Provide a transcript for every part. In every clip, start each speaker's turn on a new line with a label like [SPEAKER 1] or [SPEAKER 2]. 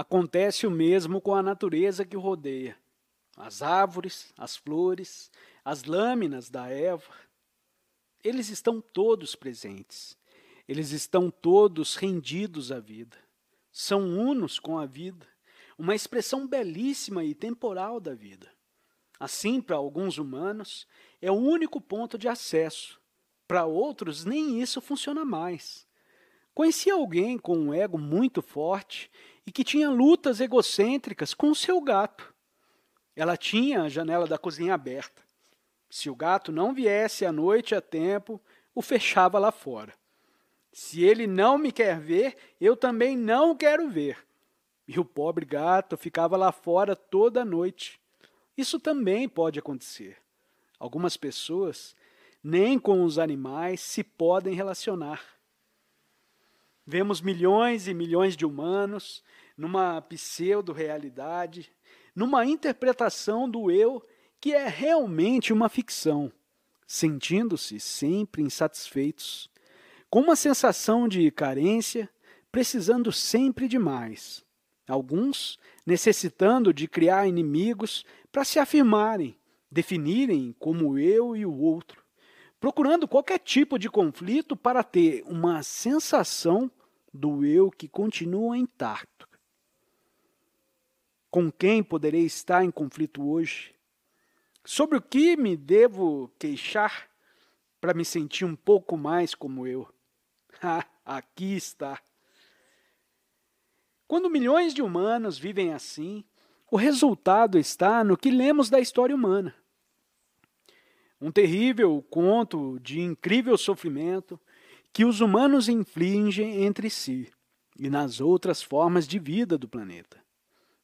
[SPEAKER 1] Acontece o mesmo com a natureza que o rodeia. As árvores, as flores, as lâminas da Eva, eles estão todos presentes. Eles estão todos rendidos à vida. São unos com a vida, uma expressão belíssima e temporal da vida. Assim, para alguns humanos, é o único ponto de acesso. Para outros, nem isso funciona mais. Conheci alguém com um ego muito forte e que tinha lutas egocêntricas com seu gato. Ela tinha a janela da cozinha aberta. Se o gato não viesse à noite a tempo, o fechava lá fora. Se ele não me quer ver, eu também não quero ver. E o pobre gato ficava lá fora toda noite. Isso também pode acontecer. Algumas pessoas, nem com os animais, se podem relacionar. Vemos milhões e milhões de humanos numa pseudo-realidade, numa interpretação do eu que é realmente uma ficção, sentindo-se sempre insatisfeitos, com uma sensação de carência, precisando sempre de mais. Alguns necessitando de criar inimigos para se afirmarem, definirem como eu e o outro, procurando qualquer tipo de conflito para ter uma sensação do eu que continua intacto. Com quem poderei estar em conflito hoje? Sobre o que me devo queixar para me sentir um pouco mais como eu? Aqui está. Quando milhões de humanos vivem assim, o resultado está no que lemos da história humana. Um terrível conto de incrível sofrimento, que os humanos infligem entre si e nas outras formas de vida do planeta.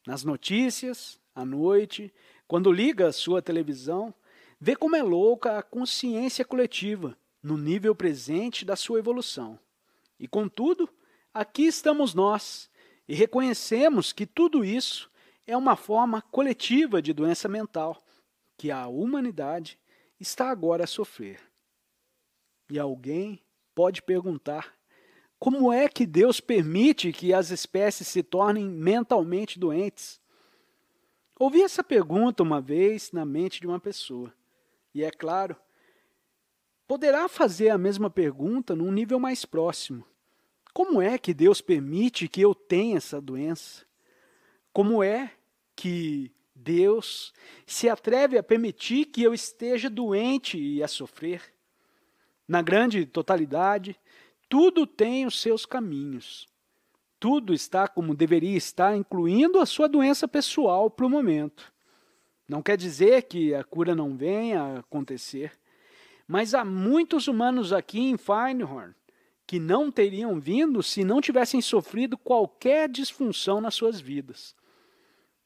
[SPEAKER 1] Nas notícias, à noite, quando liga a sua televisão, vê como é louca a consciência coletiva no nível presente da sua evolução. E contudo, aqui estamos nós e reconhecemos que tudo isso é uma forma coletiva de doença mental que a humanidade está agora a sofrer. E alguém pode perguntar: como é que Deus permite que as espécies se tornem mentalmente doentes? Ouvi essa pergunta uma vez na mente de uma pessoa. E é claro, poderá fazer a mesma pergunta num nível mais próximo. Como é que Deus permite que eu tenha essa doença? Como é que Deus se atreve a permitir que eu esteja doente e a sofrer? na grande totalidade, tudo tem os seus caminhos. Tudo está como deveria estar, incluindo a sua doença pessoal para o momento. Não quer dizer que a cura não venha a acontecer, mas há muitos humanos aqui em Feinhorn que não teriam vindo se não tivessem sofrido qualquer disfunção nas suas vidas.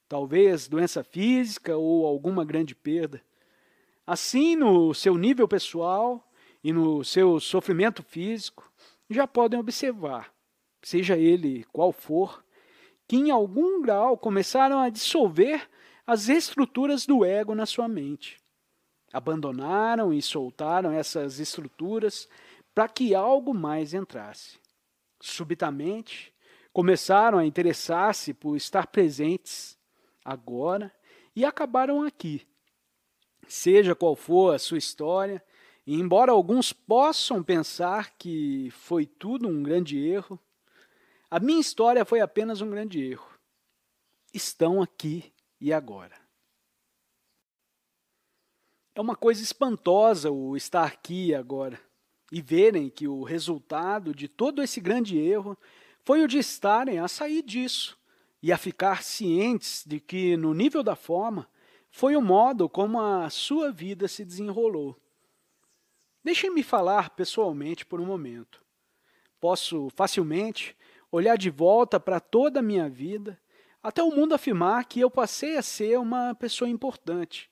[SPEAKER 1] Talvez doença física ou alguma grande perda. Assim, no seu nível pessoal, e no seu sofrimento físico, já podem observar, seja ele qual for, que em algum grau começaram a dissolver as estruturas do ego na sua mente. Abandonaram e soltaram essas estruturas para que algo mais entrasse. Subitamente, começaram a interessar-se por estar presentes agora e acabaram aqui. Seja qual for a sua história, e embora alguns possam pensar que foi tudo um grande erro, a minha história foi apenas um grande erro. Estão aqui e agora. É uma coisa espantosa o estar aqui e agora e verem que o resultado de todo esse grande erro foi o de estarem a sair disso e a ficar cientes de que, no nível da forma, foi o modo como a sua vida se desenrolou. Deixem-me falar pessoalmente por um momento. Posso facilmente olhar de volta para toda a minha vida, até o mundo afirmar que eu passei a ser uma pessoa importante.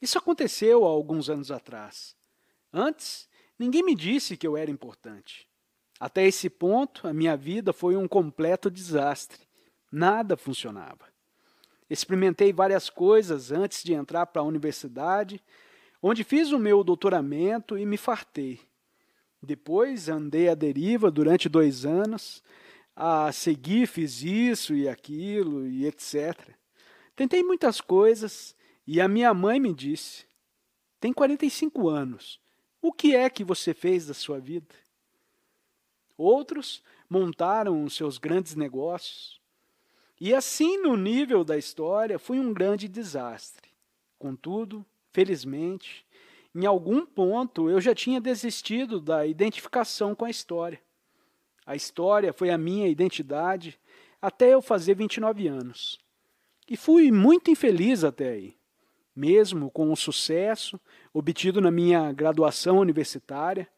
[SPEAKER 1] Isso aconteceu há alguns anos atrás. Antes, ninguém me disse que eu era importante. Até esse ponto, a minha vida foi um completo desastre. Nada funcionava. Experimentei várias coisas antes de entrar para a universidade, onde fiz o meu doutoramento e me fartei. Depois andei à deriva durante dois anos, a seguir fiz isso e aquilo e etc. Tentei muitas coisas e a minha mãe me disse: Tem 45 anos, o que é que você fez da sua vida? Outros montaram os seus grandes negócios. E assim, no nível da história, foi um grande desastre. Contudo, felizmente, em algum ponto eu já tinha desistido da identificação com a história. A história foi a minha identidade até eu fazer 29 anos. E fui muito infeliz até aí. Mesmo com o sucesso obtido na minha graduação universitária,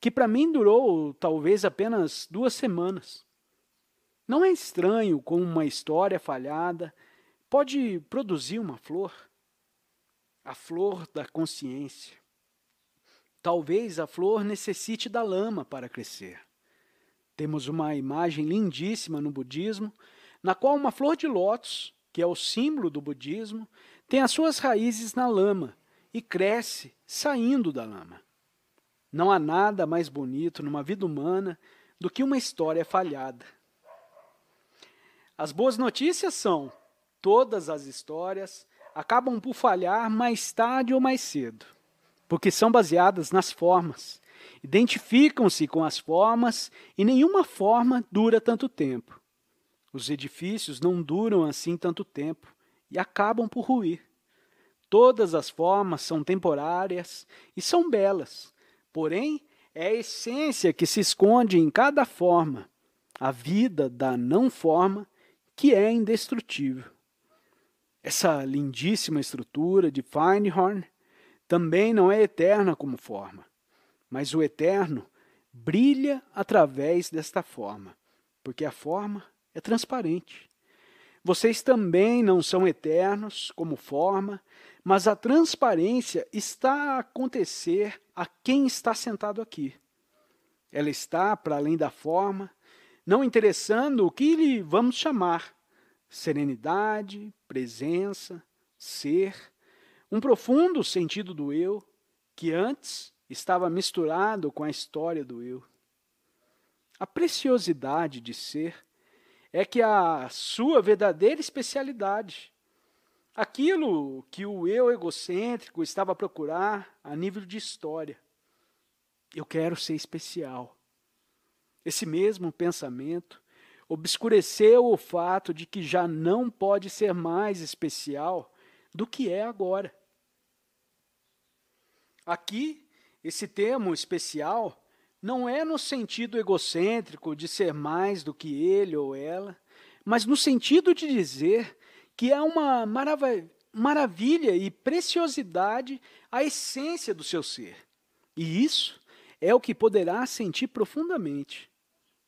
[SPEAKER 1] que para mim durou talvez apenas duas semanas. Não é estranho como uma história falhada pode produzir uma flor a flor da consciência. Talvez a flor necessite da lama para crescer. Temos uma imagem lindíssima no budismo, na qual uma flor de lótus, que é o símbolo do budismo, tem as suas raízes na lama e cresce saindo da lama. Não há nada mais bonito numa vida humana do que uma história falhada. As boas notícias são: todas as histórias acabam por falhar mais tarde ou mais cedo, porque são baseadas nas formas. Identificam-se com as formas e nenhuma forma dura tanto tempo. Os edifícios não duram assim tanto tempo e acabam por ruir. Todas as formas são temporárias e são belas, porém é a essência que se esconde em cada forma, a vida da não forma que é indestrutível. Essa lindíssima estrutura de Feinhorn também não é eterna como forma, mas o eterno brilha através desta forma, porque a forma é transparente. Vocês também não são eternos como forma, mas a transparência está a acontecer a quem está sentado aqui. Ela está para além da forma, não interessando o que lhe vamos chamar, serenidade, presença, ser, um profundo sentido do eu que antes estava misturado com a história do eu. A preciosidade de ser é que a sua verdadeira especialidade, aquilo que o eu egocêntrico estava a procurar a nível de história. Eu quero ser especial. Esse mesmo pensamento obscureceu o fato de que já não pode ser mais especial do que é agora. Aqui, esse termo especial não é no sentido egocêntrico de ser mais do que ele ou ela, mas no sentido de dizer que é uma marav maravilha e preciosidade a essência do seu ser. E isso é o que poderá sentir profundamente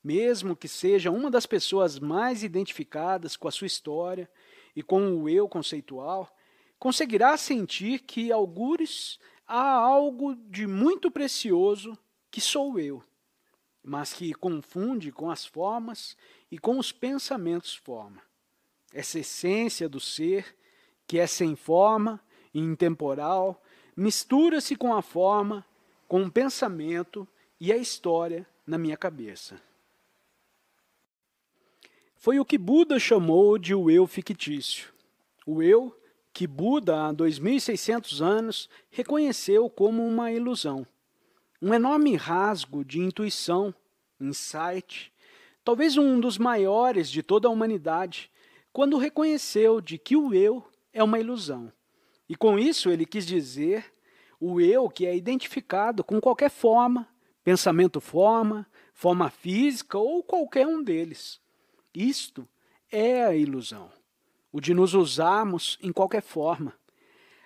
[SPEAKER 1] mesmo que seja uma das pessoas mais identificadas com a sua história e com o eu conceitual, conseguirá sentir que algures há algo de muito precioso que sou eu, mas que confunde com as formas e com os pensamentos forma. Essa essência do ser, que é sem forma e intemporal, mistura-se com a forma, com o pensamento e a história na minha cabeça foi o que Buda chamou de o eu fictício. O eu que Buda, há 2.600 anos, reconheceu como uma ilusão. Um enorme rasgo de intuição, insight, talvez um dos maiores de toda a humanidade, quando reconheceu de que o eu é uma ilusão. E com isso ele quis dizer o eu que é identificado com qualquer forma, pensamento forma, forma física ou qualquer um deles. Isto é a ilusão, o de nos usarmos em qualquer forma.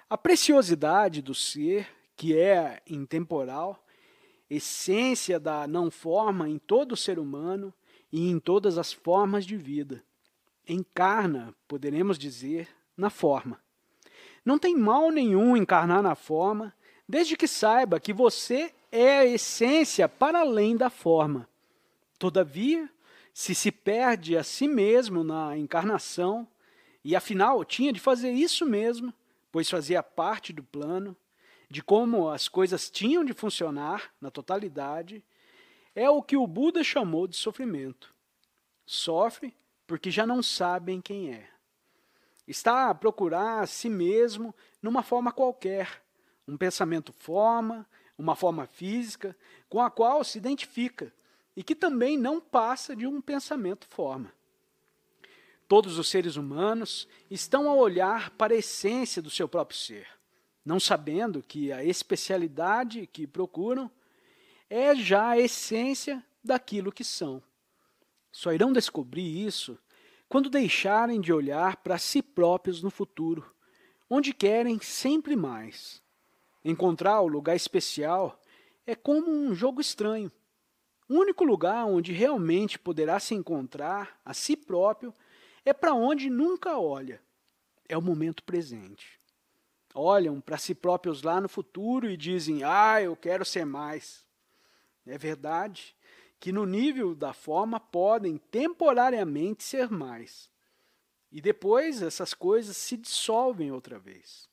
[SPEAKER 1] A preciosidade do ser, que é intemporal, essência da não forma em todo ser humano e em todas as formas de vida. Encarna, poderemos dizer, na forma. Não tem mal nenhum encarnar na forma, desde que saiba que você é a essência para além da forma. Todavia, se se perde a si mesmo na encarnação, e afinal tinha de fazer isso mesmo, pois fazia parte do plano, de como as coisas tinham de funcionar na totalidade, é o que o Buda chamou de sofrimento. Sofre porque já não sabem quem é. Está a procurar a si mesmo numa forma qualquer, um pensamento forma, uma forma física, com a qual se identifica, e que também não passa de um pensamento-forma. Todos os seres humanos estão a olhar para a essência do seu próprio ser, não sabendo que a especialidade que procuram é já a essência daquilo que são. Só irão descobrir isso quando deixarem de olhar para si próprios no futuro, onde querem sempre mais. Encontrar o lugar especial é como um jogo estranho o único lugar onde realmente poderá se encontrar a si próprio é para onde nunca olha. É o momento presente. Olham para si próprios lá no futuro e dizem: Ah, eu quero ser mais. É verdade que, no nível da forma, podem temporariamente ser mais. E depois essas coisas se dissolvem outra vez.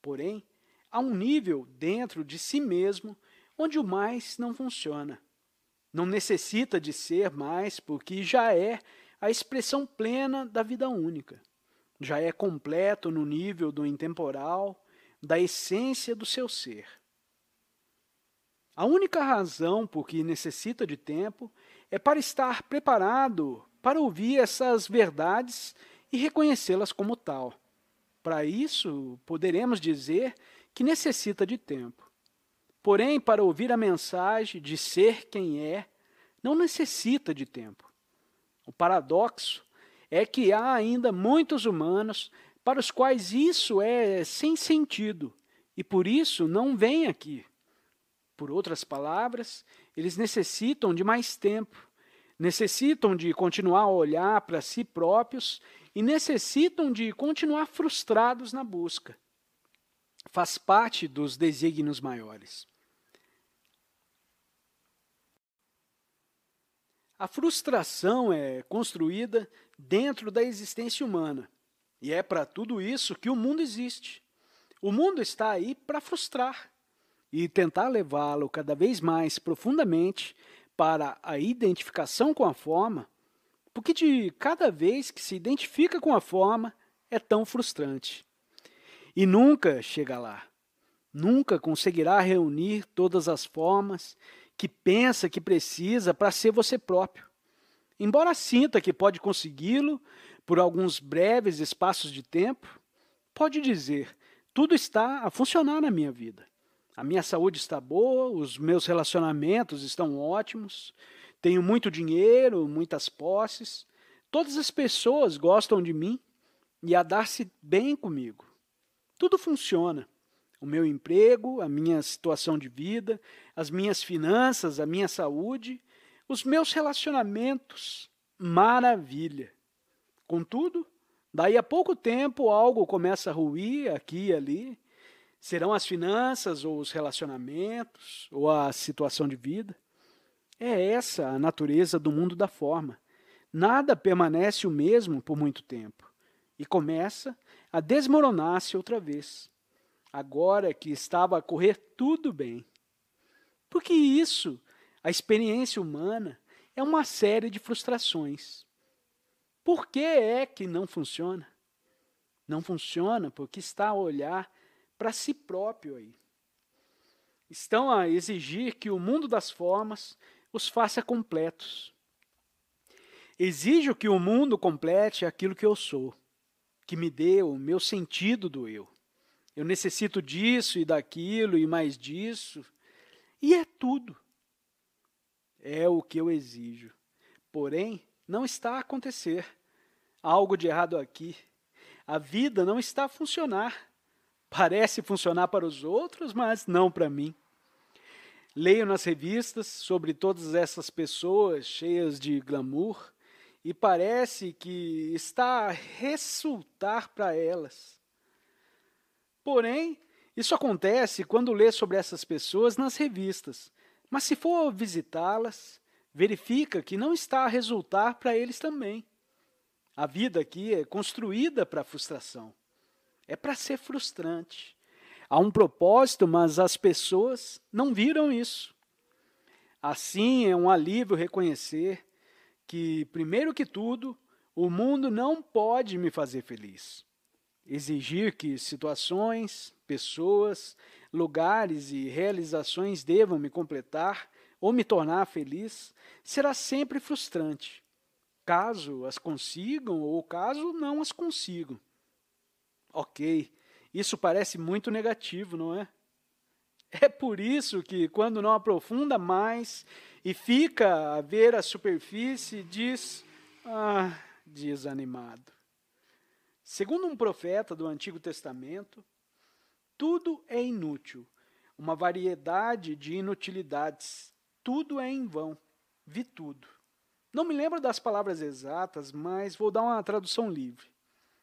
[SPEAKER 1] Porém, há um nível dentro de si mesmo onde o mais não funciona não necessita de ser mais, porque já é a expressão plena da vida única. Já é completo no nível do intemporal, da essência do seu ser. A única razão por que necessita de tempo é para estar preparado para ouvir essas verdades e reconhecê-las como tal. Para isso, poderemos dizer que necessita de tempo. Porém, para ouvir a mensagem de ser quem é, não necessita de tempo. O paradoxo é que há ainda muitos humanos para os quais isso é sem sentido e por isso não vêm aqui. Por outras palavras, eles necessitam de mais tempo, necessitam de continuar a olhar para si próprios e necessitam de continuar frustrados na busca. Faz parte dos desígnios maiores. A frustração é construída dentro da existência humana. E é para tudo isso que o mundo existe. O mundo está aí para frustrar e tentar levá-lo cada vez mais profundamente para a identificação com a forma, porque de cada vez que se identifica com a forma é tão frustrante. E nunca chega lá. Nunca conseguirá reunir todas as formas que pensa que precisa para ser você próprio. Embora sinta que pode consegui-lo por alguns breves espaços de tempo, pode dizer: tudo está a funcionar na minha vida. A minha saúde está boa, os meus relacionamentos estão ótimos, tenho muito dinheiro, muitas posses, todas as pessoas gostam de mim e a dar-se bem comigo. Tudo funciona o meu emprego, a minha situação de vida, as minhas finanças, a minha saúde, os meus relacionamentos. Maravilha! Contudo, daí a pouco tempo algo começa a ruir aqui e ali. Serão as finanças ou os relacionamentos ou a situação de vida? É essa a natureza do mundo da forma. Nada permanece o mesmo por muito tempo e começa a desmoronar-se outra vez agora que estava a correr tudo bem. Porque isso, a experiência humana, é uma série de frustrações. Por que é que não funciona? Não funciona porque está a olhar para si próprio aí. Estão a exigir que o mundo das formas os faça completos. Exijo que o mundo complete aquilo que eu sou, que me dê o meu sentido do eu. Eu necessito disso e daquilo e mais disso. E é tudo. É o que eu exijo. Porém, não está a acontecer. Há algo de errado aqui. A vida não está a funcionar. Parece funcionar para os outros, mas não para mim. Leio nas revistas sobre todas essas pessoas cheias de glamour e parece que está a resultar para elas Porém, isso acontece quando lê sobre essas pessoas nas revistas, mas se for visitá-las, verifica que não está a resultar para eles também. A vida aqui é construída para frustração. É para ser frustrante. Há um propósito, mas as pessoas não viram isso. Assim, é um alívio reconhecer que, primeiro que tudo, o mundo não pode me fazer feliz exigir que situações, pessoas, lugares e realizações devam me completar ou me tornar feliz será sempre frustrante, caso as consigam ou caso não as consigam. Ok, isso parece muito negativo, não é? É por isso que, quando não aprofunda mais e fica a ver a superfície, diz ah, desanimado. Segundo um profeta do Antigo Testamento, tudo é inútil, uma variedade de inutilidades, tudo é em vão, vi tudo. Não me lembro das palavras exatas, mas vou dar uma tradução livre.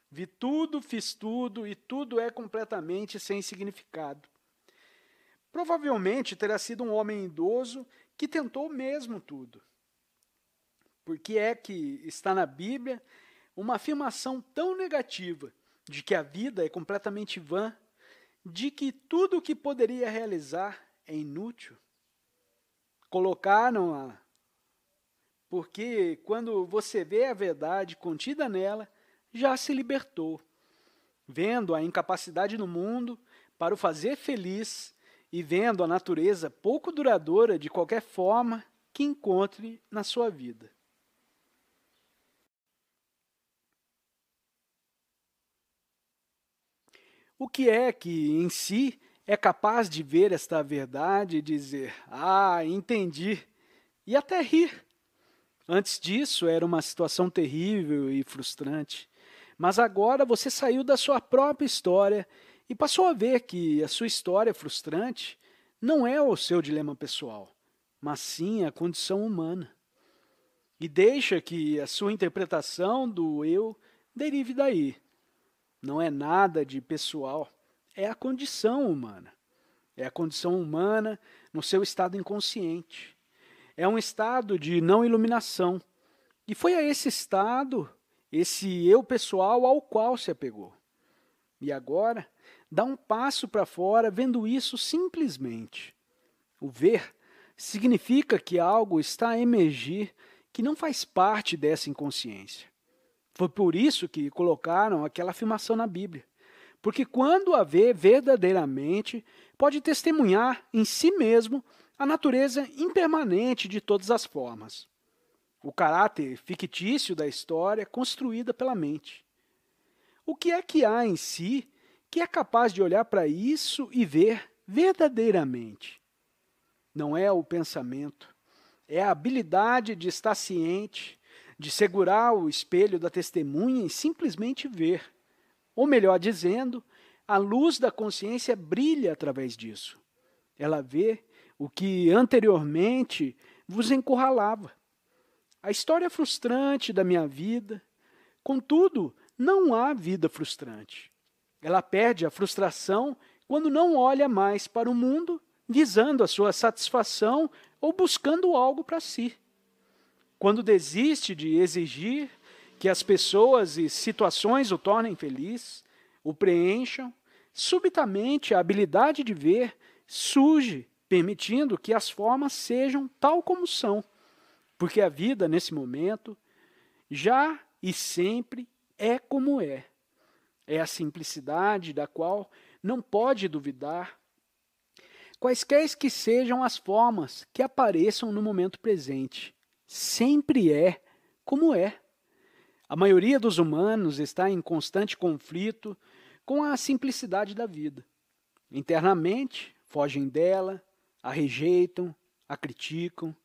[SPEAKER 1] Vi tudo, fiz tudo e tudo é completamente sem significado. Provavelmente terá sido um homem idoso que tentou mesmo tudo. Porque é que está na Bíblia uma afirmação tão negativa de que a vida é completamente vã, de que tudo o que poderia realizar é inútil? Colocaram-a porque quando você vê a verdade contida nela, já se libertou, vendo a incapacidade no mundo para o fazer feliz e vendo a natureza pouco duradoura de qualquer forma que encontre na sua vida. O que é que, em si, é capaz de ver esta verdade e dizer: Ah, entendi, e até rir. Antes disso era uma situação terrível e frustrante. Mas agora você saiu da sua própria história e passou a ver que a sua história frustrante não é o seu dilema pessoal, mas sim a condição humana. E deixa que a sua interpretação do eu derive daí não é nada de pessoal, é a condição humana. É a condição humana no seu estado inconsciente. É um estado de não iluminação. E foi a esse estado, esse eu pessoal, ao qual se apegou. E agora, dá um passo para fora vendo isso simplesmente. O ver significa que algo está a emergir que não faz parte dessa inconsciência. Foi por isso que colocaram aquela afirmação na Bíblia. Porque quando a vê verdadeiramente, pode testemunhar em si mesmo a natureza impermanente de todas as formas. O caráter fictício da história construída pela mente. O que é que há em si que é capaz de olhar para isso e ver verdadeiramente? Não é o pensamento, é a habilidade de estar ciente de segurar o espelho da testemunha e simplesmente ver. Ou melhor dizendo, a luz da consciência brilha através disso. Ela vê o que anteriormente vos encurralava. A história é frustrante da minha vida. Contudo, não há vida frustrante. Ela perde a frustração quando não olha mais para o mundo visando a sua satisfação ou buscando algo para si quando desiste de exigir que as pessoas e situações o tornem feliz, o preencham, subitamente a habilidade de ver surge, permitindo que as formas sejam tal como são, porque a vida, nesse momento, já e sempre é como é. É a simplicidade da qual não pode duvidar, quaisquer que sejam as formas que apareçam no momento presente sempre é como é. A maioria dos humanos está em constante conflito com a simplicidade da vida. Internamente, fogem dela, a rejeitam, a criticam,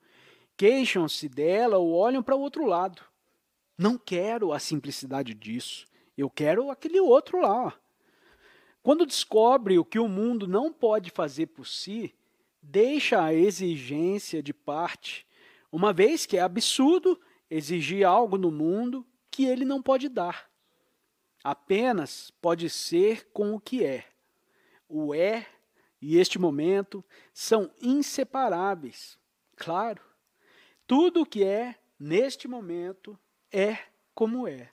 [SPEAKER 1] queixam-se dela ou olham para o outro lado. Não quero a simplicidade disso. Eu quero aquele outro lá. Ó. Quando descobre o que o mundo não pode fazer por si, deixa a exigência de parte uma vez que é absurdo exigir algo no mundo que ele não pode dar. Apenas pode ser com o que é. O é e este momento são inseparáveis. Claro, tudo o que é neste momento é como é.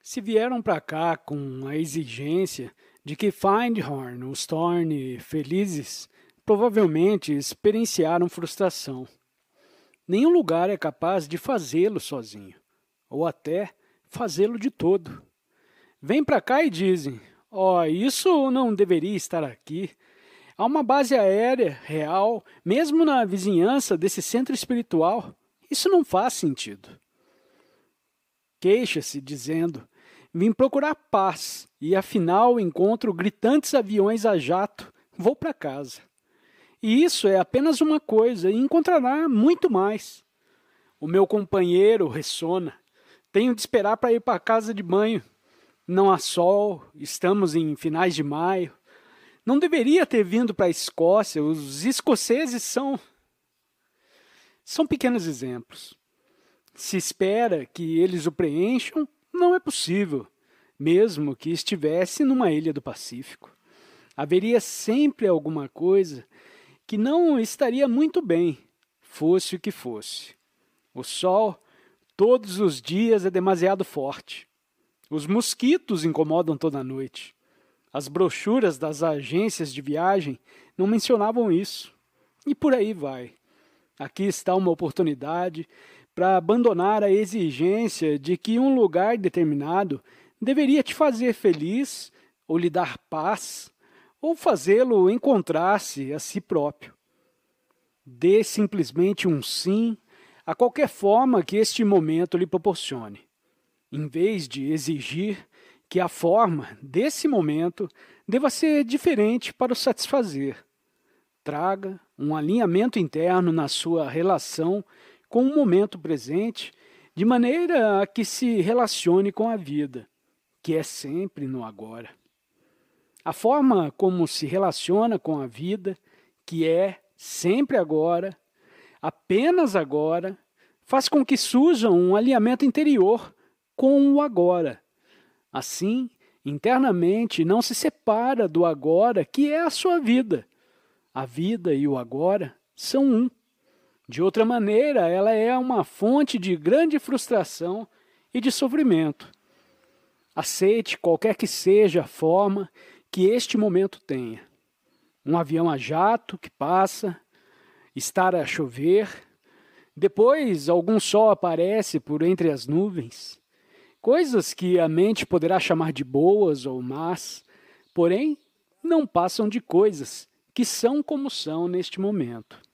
[SPEAKER 1] Se vieram para cá com a exigência de que Findhorn os torne felizes, provavelmente experienciaram frustração. Nenhum lugar é capaz de fazê-lo sozinho, ou até fazê-lo de todo. Vem para cá e dizem: ó, oh, isso não deveria estar aqui. Há uma base aérea real, mesmo na vizinhança desse centro espiritual. Isso não faz sentido. Queixa-se, dizendo: Vim procurar paz e afinal encontro gritantes aviões a jato. Vou para casa. E isso é apenas uma coisa, e encontrará muito mais. O meu companheiro ressona. Tenho de esperar para ir para a casa de banho. Não há sol, estamos em finais de maio. Não deveria ter vindo para a Escócia, os escoceses são. São pequenos exemplos. Se espera que eles o preencham, não é possível, mesmo que estivesse numa ilha do Pacífico. Haveria sempre alguma coisa que não estaria muito bem, fosse o que fosse. O sol, todos os dias, é demasiado forte. Os mosquitos incomodam toda noite. As brochuras das agências de viagem não mencionavam isso. E por aí vai. Aqui está uma oportunidade para abandonar a exigência de que um lugar determinado deveria te fazer feliz ou lhe dar paz ou fazê-lo encontrar-se a si próprio. Dê simplesmente um sim a qualquer forma que este momento lhe proporcione, em vez de exigir que a forma desse momento deva ser diferente para o satisfazer. Traga um alinhamento interno na sua relação com o momento presente, de maneira a que se relacione com a vida, que é sempre no agora. A forma como se relaciona com a vida, que é sempre agora, apenas agora, faz com que surja um alinhamento interior com o agora. Assim, internamente não se separa do agora, que é a sua vida. A vida e o agora são um. De outra maneira, ela é uma fonte de grande frustração e de sofrimento. Aceite qualquer que seja a forma que este momento tenha. Um avião a jato que passa, estar a chover, depois algum sol aparece por entre as nuvens. Coisas que a mente poderá chamar de boas ou más, porém não passam de coisas que são como são neste momento.